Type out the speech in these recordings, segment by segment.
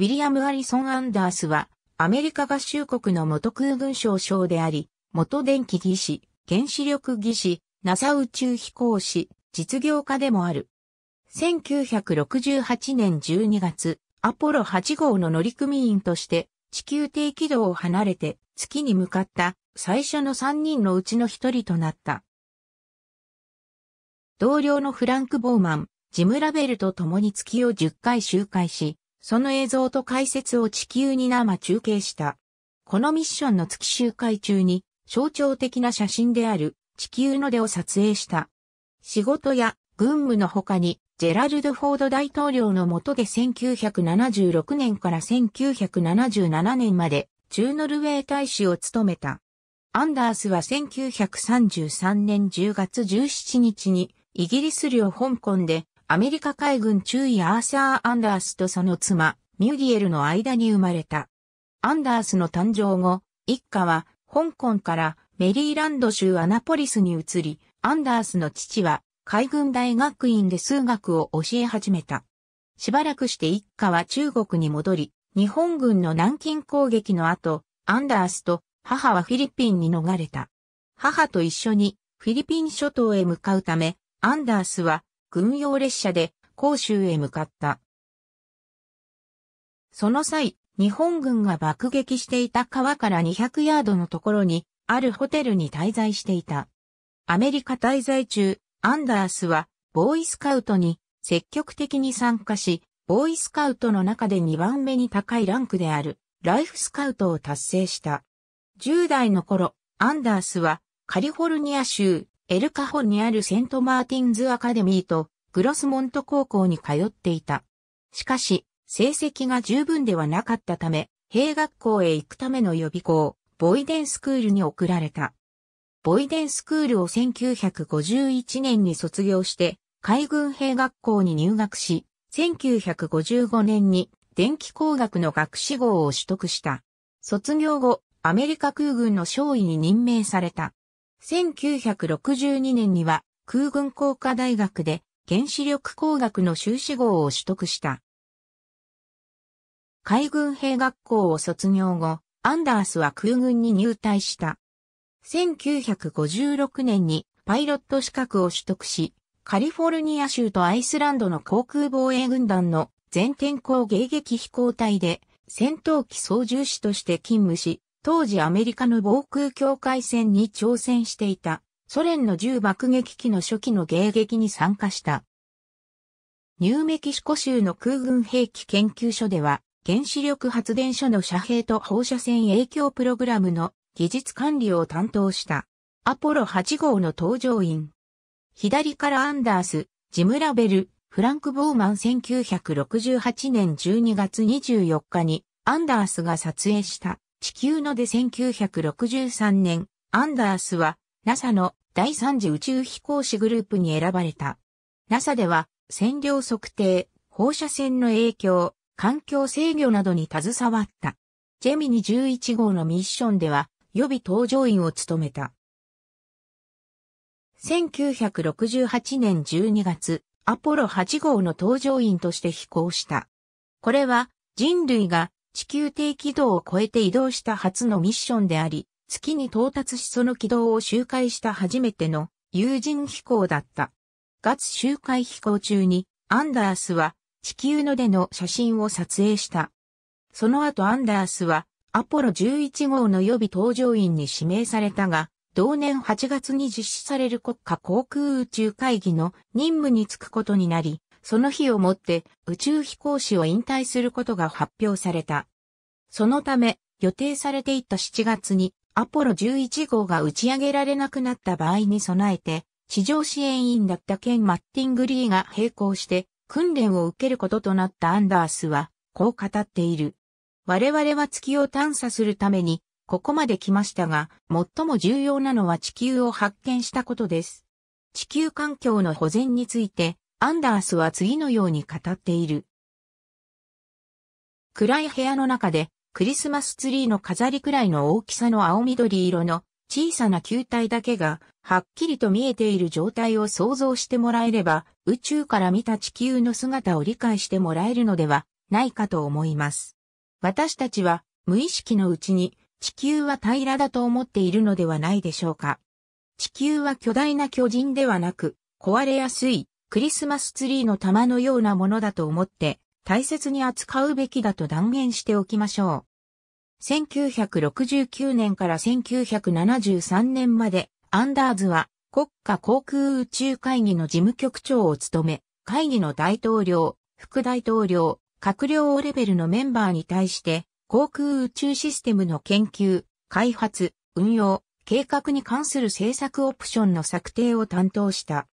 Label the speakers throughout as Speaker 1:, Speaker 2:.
Speaker 1: ウィリアム・アリソン・アンダースは、アメリカ合衆国の元空軍省省であり、元電気技師、原子力技師、NASA 宇宙飛行士、実業家でもある。1968年12月、アポロ8号の乗組員として、地球低軌道を離れて月に向かった最初の3人のうちの1人となった。同僚のフランク・ボーマン、ジム・ラベルと共に月を10回周回し、その映像と解説を地球に生中継した。このミッションの月周回中に象徴的な写真である地球の出を撮影した。仕事や軍務の他にジェラルド・フォード大統領の下で1976年から1977年まで中ノルウェー大使を務めた。アンダースは1933年10月17日にイギリス領香港でアメリカ海軍中尉アーサー・アンダースとその妻、ミュィエルの間に生まれた。アンダースの誕生後、一家は香港からメリーランド州アナポリスに移り、アンダースの父は海軍大学院で数学を教え始めた。しばらくして一家は中国に戻り、日本軍の南京攻撃の後、アンダースと母はフィリピンに逃れた。母と一緒にフィリピン諸島へ向かうため、アンダースは軍用列車で甲州へ向かった。その際、日本軍が爆撃していた川から200ヤードのところに、あるホテルに滞在していた。アメリカ滞在中、アンダースは、ボーイスカウトに積極的に参加し、ボーイスカウトの中で2番目に高いランクである、ライフスカウトを達成した。10代の頃、アンダースは、カリフォルニア州エルカホンにあるセントマーティンズアカデミーとグロスモント高校に通っていた。しかし、成績が十分ではなかったため、兵学校へ行くための予備校、ボイデンスクールに送られた。ボイデンスクールを1951年に卒業して、海軍兵学校に入学し、1955年に電気工学の学士号を取得した。卒業後、アメリカ空軍の少尉に任命された。1962年には空軍工科大学で原子力工学の修士号を取得した。海軍兵学校を卒業後、アンダースは空軍に入隊した。1956年にパイロット資格を取得し、カリフォルニア州とアイスランドの航空防衛軍団の全天候迎撃飛行隊で戦闘機操縦士として勤務し、当時アメリカの防空境界戦に挑戦していた、ソ連の銃爆撃機の初期の迎撃に参加した。ニューメキシコ州の空軍兵器研究所では、原子力発電所の遮蔽と放射線影響プログラムの技術管理を担当した。アポロ8号の搭乗員。左からアンダース、ジム・ラベル、フランク・ボーマン1968年12月24日にアンダースが撮影した地球ので1963年、アンダースは NASA の第3次宇宙飛行士グループに選ばれた。NASA では線量測定、放射線の影響、環境制御などに携わった。ジェミニ11号のミッションでは予備搭乗員を務めた。1968年12月、アポロ8号の搭乗員として飛行した。これは人類が地球低軌道を超えて移動した初のミッションであり、月に到達しその軌道を周回した初めての有人飛行だった。月周回飛行中に、アンダースは地球のでの写真を撮影した。その後アンダースはアポロ11号の予備搭乗員に指名されたが、同年8月に実施される国家航空宇宙会議の任務に就くことになり、その日をもって宇宙飛行士を引退することが発表された。そのため、予定されていた7月にアポロ11号が打ち上げられなくなった場合に備えて、地上支援員だったケン・マッティングリーが並行して訓練を受けることとなったアンダースは、こう語っている。我々は月を探査するために、ここまで来ましたが、最も重要なのは地球を発見したことです。地球環境の保全について、アンダースは次のように語っている。暗い部屋の中でクリスマスツリーの飾りくらいの大きさの青緑色の小さな球体だけがはっきりと見えている状態を想像してもらえれば宇宙から見た地球の姿を理解してもらえるのではないかと思います。私たちは無意識のうちに地球は平らだと思っているのではないでしょうか。地球は巨大な巨人ではなく壊れやすいクリスマスツリーの玉のようなものだと思って大切に扱うべきだと断言しておきましょう。1969年から1973年まで、アンダーズは国家航空宇宙会議の事務局長を務め、会議の大統領、副大統領、閣僚レベルのメンバーに対して、航空宇宙システムの研究、開発、運用、計画に関する政策オプションの策定を担当した。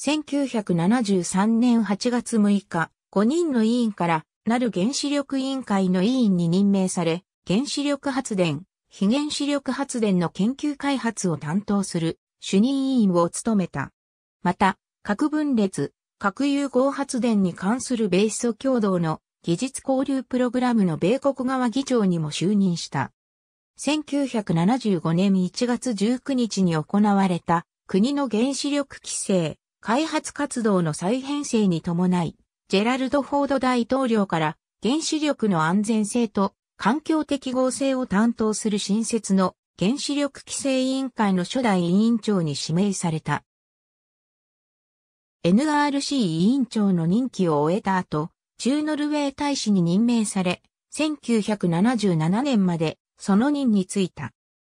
Speaker 1: 1973年8月6日、5人の委員から、なる原子力委員会の委員に任命され、原子力発電、非原子力発電の研究開発を担当する主任委員を務めた。また、核分裂、核融合発電に関する米ソ共同の技術交流プログラムの米国側議長にも就任した。1975年1月19日に行われた国の原子力規制、開発活動の再編成に伴い、ジェラルド・フォード大統領から原子力の安全性と環境適合性を担当する新設の原子力規制委員会の初代委員長に指名された。NRC 委員長の任期を終えた後、中ノルウェー大使に任命され、1977年までその任に就いた。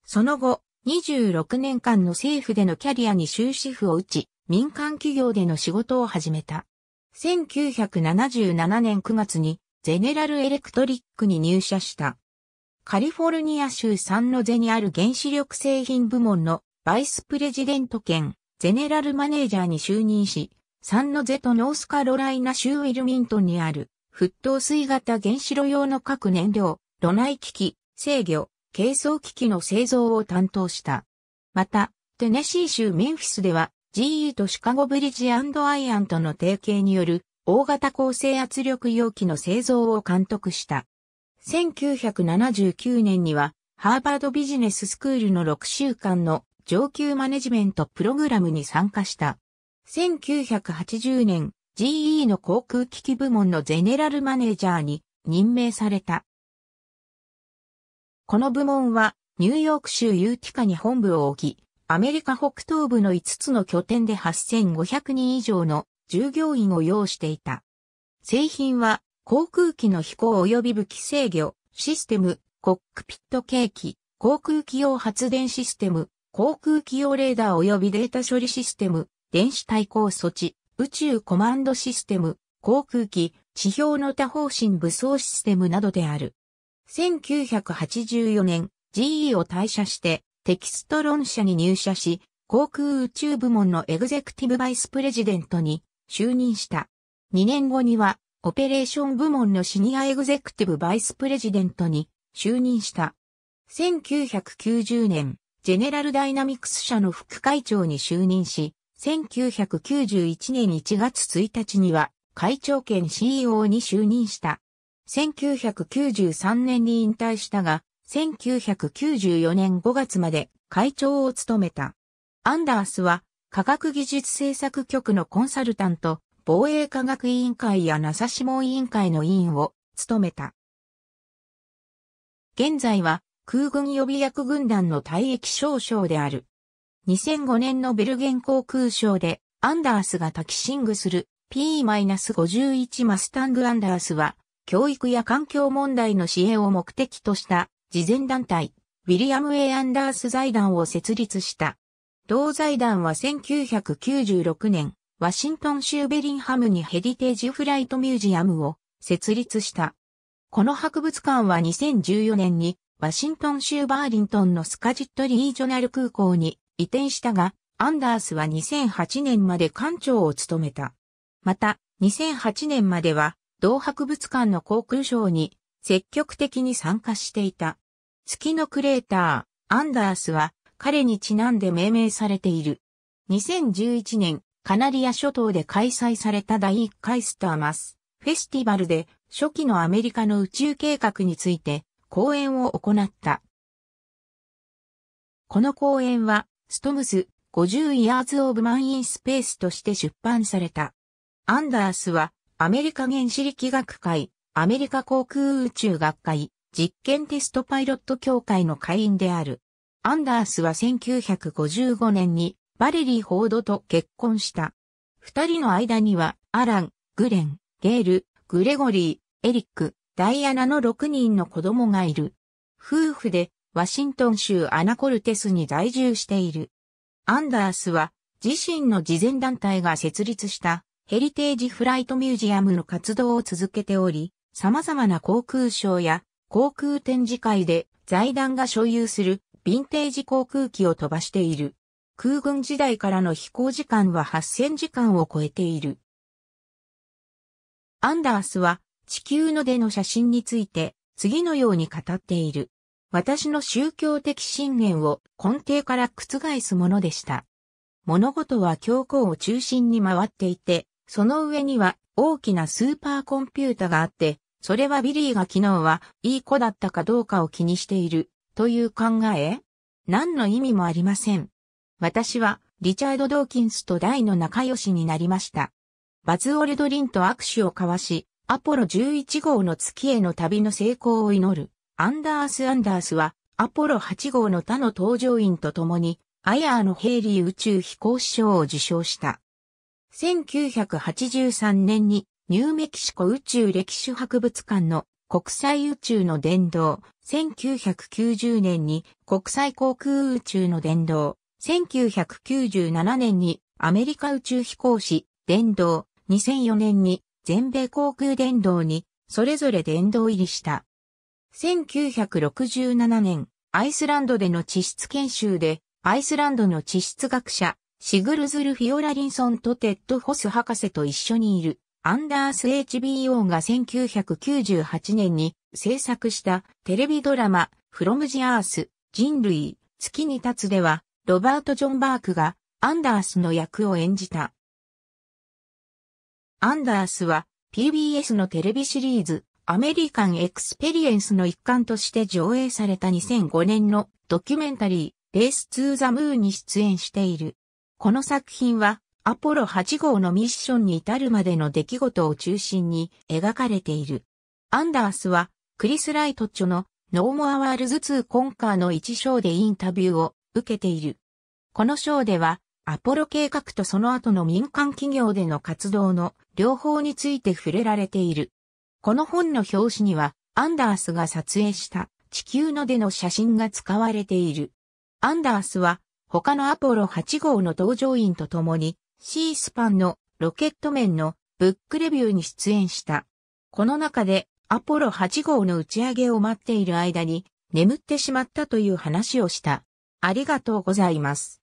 Speaker 1: その後、26年間の政府でのキャリアに終止符を打ち、民間企業での仕事を始めた。1977年9月にゼネラルエレクトリックに入社した。カリフォルニア州サンノゼにある原子力製品部門のバイスプレジデント兼ゼネラルマネージャーに就任し、サンノゼとノースカロライナ州ウィルミントンにある沸騰水型原子炉用の核燃料、炉内機器、制御、軽装機器の製造を担当した。また、テネシー州メンフィスでは GE とシカゴブリッジアイアンとの提携による大型構成圧力容器の製造を監督した。1979年にはハーバードビジネススクールの6週間の上級マネジメントプログラムに参加した。1980年 GE の航空機器部門のゼネラルマネージャーに任命された。この部門はニューヨーク州ユーティカに本部を置き、アメリカ北東部の5つの拠点で8500人以上の従業員を要していた。製品は航空機の飛行及び武器制御、システム、コックピット計器、航空機用発電システム、航空機用レーダー及びデータ処理システム、電子対抗措置、宇宙コマンドシステム、航空機、地表の多方針武装システムなどである。1984年、GE を退社して、テキスト論社に入社し、航空宇宙部門のエグゼクティブバイスプレジデントに就任した。2年後には、オペレーション部門のシニアエグゼクティブバイスプレジデントに就任した。1990年、ジェネラルダイナミクス社の副会長に就任し、1991年1月1日には会長兼 CEO に就任した。1993年に引退したが、1994年5月まで会長を務めた。アンダースは科学技術政策局のコンサルタント、防衛科学委員会やナサシモ委員会の委員を務めた。現在は空軍予備役軍団の退役少将である。2005年のベルゲン航空省でアンダースがタキシングする P-51 マスタングアンダースは教育や環境問題の支援を目的とした慈善団体、ウィリアム・ A・ アンダース財団を設立した。同財団は1996年、ワシントン州ベリンハムにヘリテージフライトミュージアムを設立した。この博物館は2014年にワシントン州バーリントンのスカジットリージョナル空港に移転したが、アンダースは2008年まで館長を務めた。また、2008年までは同博物館の航空ショーに積極的に参加していた。月のクレーター、アンダースは彼にちなんで命名されている。2011年、カナリア諸島で開催された第1回スターマスフェスティバルで初期のアメリカの宇宙計画について講演を行った。この講演は、ストムス50 Years of Man in Space として出版された。アンダースは、アメリカ原子力学会、アメリカ航空宇宙学会、実験テストパイロット協会の会員である。アンダースは1955年にバレリー・フォードと結婚した。二人の間には、アラン、グレン、ゲール、グレゴリー、エリック、ダイアナの6人の子供がいる。夫婦で、ワシントン州アナコルテスに在住している。アンダースは、自身の慈善団体が設立したヘリテージフライトミュージアムの活動を続けており、様々な航空ショーや航空展示会で財団が所有するヴィンテージ航空機を飛ばしている。空軍時代からの飛行時間は8000時間を超えている。アンダースは地球のでの写真について次のように語っている。私の宗教的信念を根底から覆すものでした。物事は教皇を中心に回っていて、その上には大きなスーパーコンピュータがあって、それはビリーが昨日はいい子だったかどうかを気にしているという考え何の意味もありません。私はリチャード・ドーキンスと大の仲良しになりました。バズ・オルドリンと握手を交わし、アポロ11号の月への旅の成功を祈る。アンダース・アンダースはアポロ8号の他の搭乗員と共にアヤーのヘイリー宇宙飛行士賞を受賞した。1983年にニューメキシコ宇宙歴史博物館の国際宇宙の殿堂、1990年に国際航空宇宙の殿堂、1997年にアメリカ宇宙飛行士殿堂、2004年に全米航空殿堂にそれぞれ殿堂入りした。1967年、アイスランドでの地質研修で、アイスランドの地質学者、シグルズル・フィオラリンソンとテッド・ホス博士と一緒にいる。アンダース HBO が1998年に制作したテレビドラマ、フロムジアース、人類、月に立つでは、ロバート・ジョン・バークがアンダースの役を演じた。アンダースは PBS のテレビシリーズ、アメリカン・エクスペリエンスの一環として上映された2005年のドキュメンタリー、レース・ツー・ザ・ムーに出演している。この作品はアポロ8号のミッションに至るまでの出来事を中心に描かれている。アンダースは、クリス・ライト著のノーモアワールズ2コンカーの一章でインタビューを受けている。この章では、アポロ計画とその後の民間企業での活動の両方について触れられている。この本の表紙には、アンダースが撮影した地球のでの写真が使われている。アンダースは、他のアポロ8号の搭乗員と共に、C スパンのロケット面のブックレビューに出演した。この中でアポロ8号の打ち上げを待っている間に眠ってしまったという話をした。ありがとうございます。